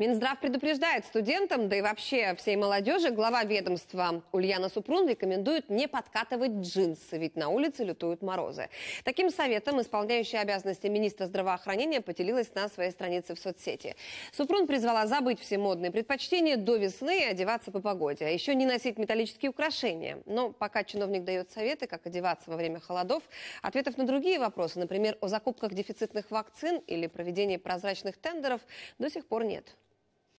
Минздрав предупреждает студентам, да и вообще всей молодежи, глава ведомства Ульяна Супрун рекомендует не подкатывать джинсы, ведь на улице лютуют морозы. Таким советом исполняющая обязанности министра здравоохранения поделилась на своей странице в соцсети. Супрун призвала забыть все модные предпочтения до весны и одеваться по погоде, а еще не носить металлические украшения. Но пока чиновник дает советы, как одеваться во время холодов, ответов на другие вопросы, например, о закупках дефицитных вакцин или проведении прозрачных тендеров, до сих пор нет.